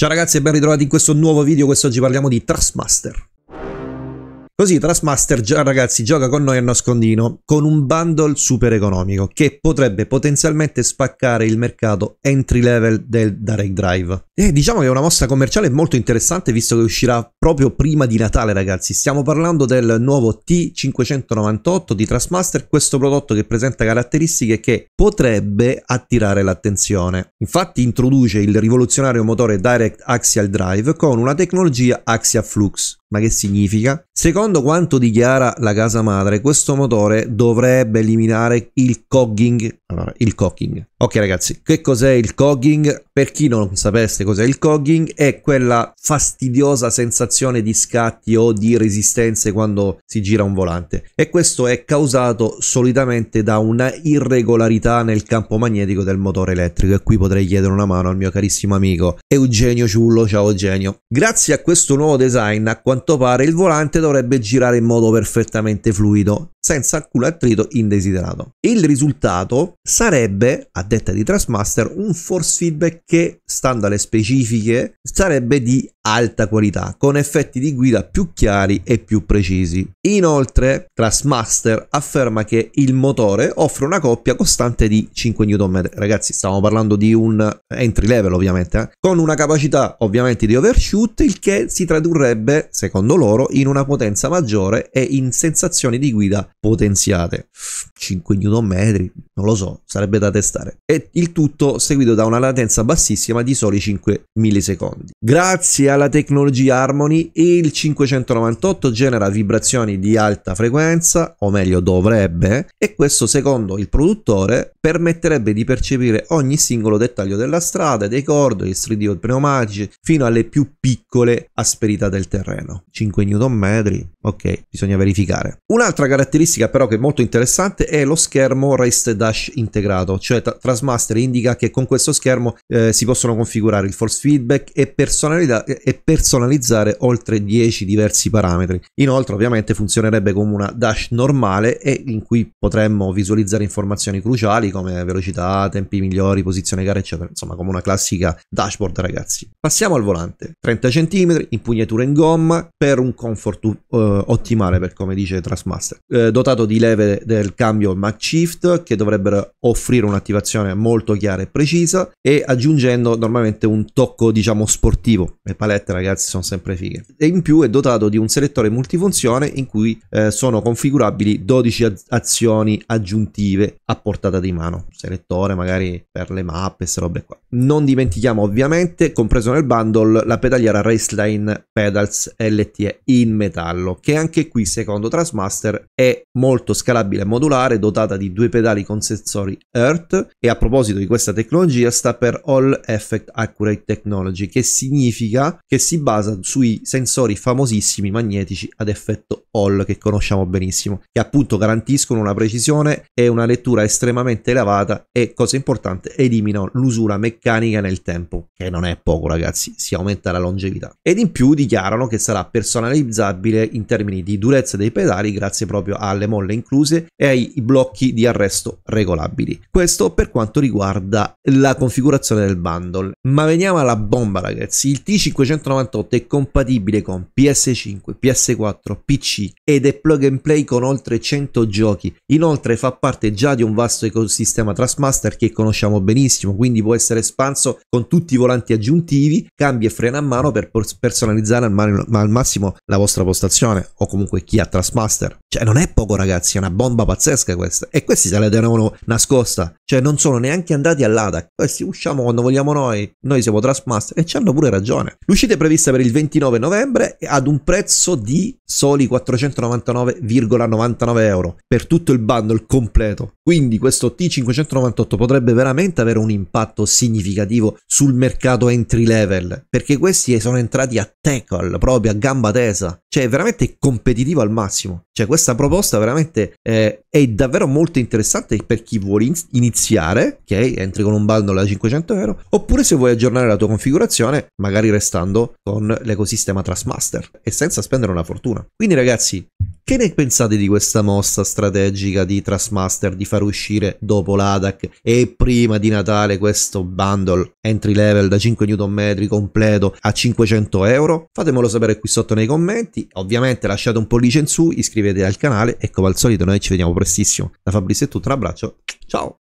Ciao ragazzi e ben ritrovati in questo nuovo video, quest'oggi parliamo di Trustmaster. Così Trustmaster già ragazzi gioca con noi a nascondino con un bundle super economico che potrebbe potenzialmente spaccare il mercato entry level del direct drive. Eh, diciamo che è una mossa commerciale molto interessante visto che uscirà proprio prima di Natale ragazzi, stiamo parlando del nuovo T598 di Trustmaster, questo prodotto che presenta caratteristiche che potrebbe attirare l'attenzione. Infatti introduce il rivoluzionario motore Direct Axial Drive con una tecnologia Axia Flux, ma che significa? Secondo quanto dichiara la casa madre, questo motore dovrebbe eliminare il cogging allora, il cogging. Ok ragazzi, che cos'è il cogging? Per chi non sapesse cos'è il cogging, è quella fastidiosa sensazione di scatti o di resistenze quando si gira un volante e questo è causato solitamente da una irregolarità nel campo magnetico del motore elettrico e qui potrei chiedere una mano al mio carissimo amico Eugenio Ciullo, ciao Eugenio. Grazie a questo nuovo design, a quanto pare il volante dovrebbe girare in modo perfettamente fluido, senza alcun attrito indesiderato. Il risultato sarebbe, a detta di Trustmaster, un force feedback che, stando alle specifiche, sarebbe di alta qualità, con effetti di guida più chiari e più precisi. Inoltre, Trustmaster afferma che il motore offre una coppia costante di 5 Nm. Ragazzi, stiamo parlando di un entry level, ovviamente, eh? con una capacità ovviamente di overshoot, il che si tradurrebbe, secondo loro, in una potenza maggiore e in sensazioni di guida potenziate. 5 Nm, non lo so, sarebbe da testare. E il tutto seguito da una latenza bassissima di soli 5 millisecondi. Grazie alla tecnologia Harmony, il 598 genera vibrazioni di alta frequenza, o meglio dovrebbe, e questo secondo il produttore permetterebbe di percepire ogni singolo dettaglio della strada, dei cordi, cordoli, stridio pneumatici, fino alle più piccole asperità del terreno. 5 Nm, ok, bisogna verificare. Un'altra caratteristica però che è molto interessante è lo schermo Race Dash integrato, cioè tra- Trasmaster indica che con questo schermo eh, si possono configurare il force feedback e, e, personalizzare oltre 10 diversi parametri. Inoltre ovviamente funzionerebbe come una dash normale e in cui potremmo visualizzare informazioni cruciali come velocità, tempi migliori, posizione gara eccetera, insomma come una classica dashboard ragazzi. Passiamo al volante, 30 cm, impugnatura in gomma per un comfort uh, ottimale per come dice Trasmaster, eh, dotato di leve del cambio Mac Shift che dovrebbero offrire un'attivazione molto chiara e precisa e aggiungendo normalmente un tocco diciamo sportivo le palette ragazzi sono sempre fighe e in più è dotato di un selettore multifunzione in cui eh, sono configurabili 12 azioni aggiuntive a portata di mano selettore magari per le mappe queste robe qua non dimentichiamo ovviamente compreso nel bundle la pedaliera Raceline Pedals LTE in metallo che anche qui secondo Trasmaster è molto scalabile e modulare dotata di due pedali con sensori Memory Earth e a proposito di questa tecnologia sta per All Effect Accurate Technology che significa che si basa sui sensori famosissimi magnetici ad effetto Hall che conosciamo benissimo che appunto garantiscono una precisione e una lettura estremamente elevata e cosa importante eliminano l'usura meccanica nel tempo che non è poco ragazzi si aumenta la longevità ed in più dichiarano che sarà personalizzabile in termini di durezza dei pedali grazie proprio alle molle incluse e ai blocchi di arresto regolabili disponibili. Questo per quanto riguarda la configurazione del bundle. Ma veniamo alla bomba ragazzi, il T598 è compatibile con PS5, PS4, PC ed è plug and play con oltre 100 giochi. Inoltre fa parte già di un vasto ecosistema Trustmaster che conosciamo benissimo, quindi può essere espanso con tutti i volanti aggiuntivi, cambi e freno a mano per personalizzare al, man- al massimo la vostra postazione o comunque chi ha Trustmaster. Cioè non è poco ragazzi, è una bomba pazzesca questa e questi se la devono nascondere nascosta. Cioè non sono neanche andati all'ADAC. Questi usciamo quando vogliamo noi. Noi siamo Trustmaster e ci hanno pure ragione. L'uscita è prevista per il 29 novembre ad un prezzo di soli 499,99 euro per tutto il bundle completo. Quindi questo T598 potrebbe veramente avere un impatto significativo sul mercato entry level perché questi sono entrati a tackle proprio a gamba tesa. Cioè è veramente competitivo al massimo. Cioè questa proposta veramente è, eh, è davvero molto interessante per chi vuole vuoi iniziare, ok, entri con un bundle da 500 euro, oppure se vuoi aggiornare la tua configurazione, magari restando con l'ecosistema Trustmaster e senza spendere una fortuna. Quindi ragazzi, che ne pensate di questa mossa strategica di Trustmaster di far uscire dopo l'ADAC e prima di Natale questo bundle entry level da 5 Nm completo a 500 euro? Fatemelo sapere qui sotto nei commenti. Ovviamente lasciate un pollice in su, iscrivetevi al canale e come al solito noi ci vediamo prestissimo. Da Fabrizio è tutto, un abbraccio Ciao.